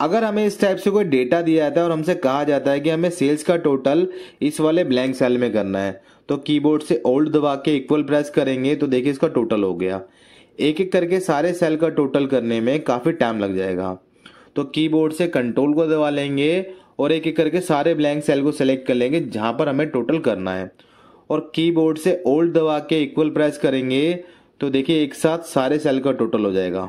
अगर हमें इस टाइप से कोई डेटा दिया जाता है और हमसे कहा जाता है कि हमें सेल्स का टोटल इस वाले ब्लैंक सेल में करना है तो कीबोर्ड से ओल्ड दबा के इक्वल प्रेस करेंगे तो देखिए इसका टोटल हो गया एक एक करके सारे सेल का टोटल करने में काफ़ी टाइम लग जाएगा तो कीबोर्ड से कंट्रोल को दबा लेंगे और एक एक करके सारे ब्लैंक सेल को सेलेक्ट कर लेंगे जहाँ पर हमें टोटल करना है और कीबोर्ड से ओल्ड दबा के इक्वल प्रेस करेंगे तो देखिए एक साथ सारे सेल का टोटल हो जाएगा